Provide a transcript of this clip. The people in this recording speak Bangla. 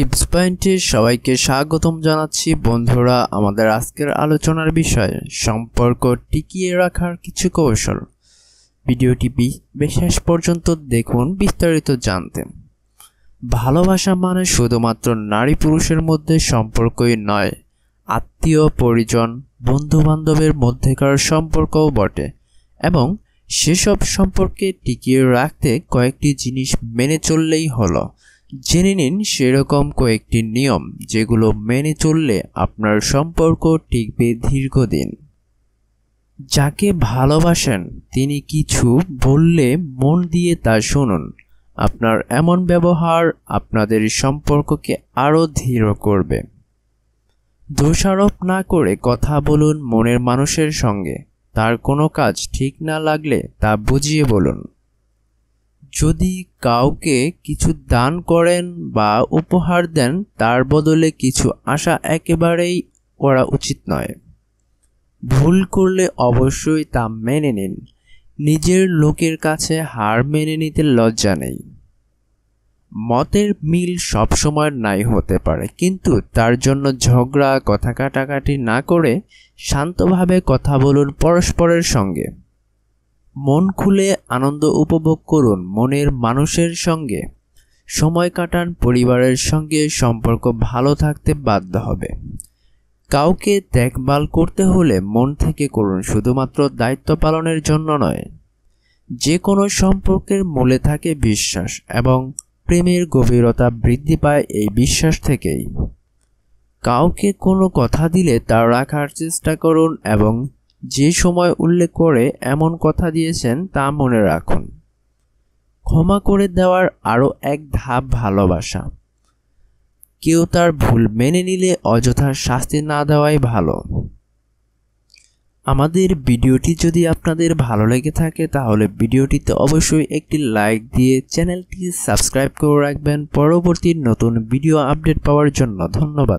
টিপস পয়েন্টে সবাইকে স্বাগতম জানাচ্ছি বন্ধুরা আমাদের আজকের আলোচনার বিষয় সম্পর্ক টিকিয়ে রাখার কিছু কৌশল ভিডিওটি বিশেষ পর্যন্ত দেখুন বিস্তারিত জানতে ভালোবাসা মানে শুধুমাত্র নারী পুরুষের মধ্যে সম্পর্কই নয় আত্মীয় পরিজন বন্ধুবান্ধবের মধ্যেকার সম্পর্কও বটে এবং সেসব সম্পর্কে টিকিয়ে রাখতে কয়েকটি জিনিস মেনে চললেই হলো জেনে নিন সেরকম কয়েকটি নিয়ম যেগুলো মেনে চললে আপনার সম্পর্ক টিকবে দীর্ঘদিন যাকে ভালোবাসেন তিনি কিছু বললে মন দিয়ে তা শুনুন আপনার এমন ব্যবহার আপনাদের সম্পর্ককে আরও দৃঢ় করবে দোষারোপ না করে কথা বলুন মনের মানুষের সঙ্গে তার কোনো কাজ ঠিক না লাগলে তা বুঝিয়ে বলুন যদি কাউকে কিছু দান করেন বা উপহার দেন তার বদলে কিছু আশা একেবারেই করা উচিত নয় ভুল করলে অবশ্যই তা মেনে নিন নিজের লোকের কাছে হার মেনে নিতে লজ্জা নেই মতের মিল সবসময় নাই হতে পারে কিন্তু তার জন্য ঝগড়া কথা কাটাকাটি না করে শান্তভাবে কথা বলুন পরস্পরের সঙ্গে মন খুলে আনন্দ উপভোগ করুন মনের মানুষের সঙ্গে সময় কাটান পরিবারের সঙ্গে সম্পর্ক ভালো থাকতে বাধ্য হবে কাউকে দেখভাল করতে হলে মন থেকে করুন শুধুমাত্র দায়িত্ব পালনের জন্য নয় যে কোনো সম্পর্কের মূলে থাকে বিশ্বাস এবং প্রেমের গভীরতা বৃদ্ধি পায় এই বিশ্বাস থেকেই কাউকে কোনো কথা দিলে তা রাখার চেষ্টা করুন এবং যে সময় উল্লেখ করে এমন কথা দিয়েছেন তা মনে রাখুন ক্ষমা করে দেওয়ার আরও এক ধাপ ভালোবাসা কেউ তার ভুল মেনে নিলে অযথা শাস্তি না দেওয়াই ভালো আমাদের ভিডিওটি যদি আপনাদের ভালো লেগে থাকে তাহলে ভিডিওটিতে অবশ্যই একটি লাইক দিয়ে চ্যানেলটি সাবস্ক্রাইব করে রাখবেন পরবর্তী নতুন ভিডিও আপডেট পাওয়ার জন্য ধন্যবাদ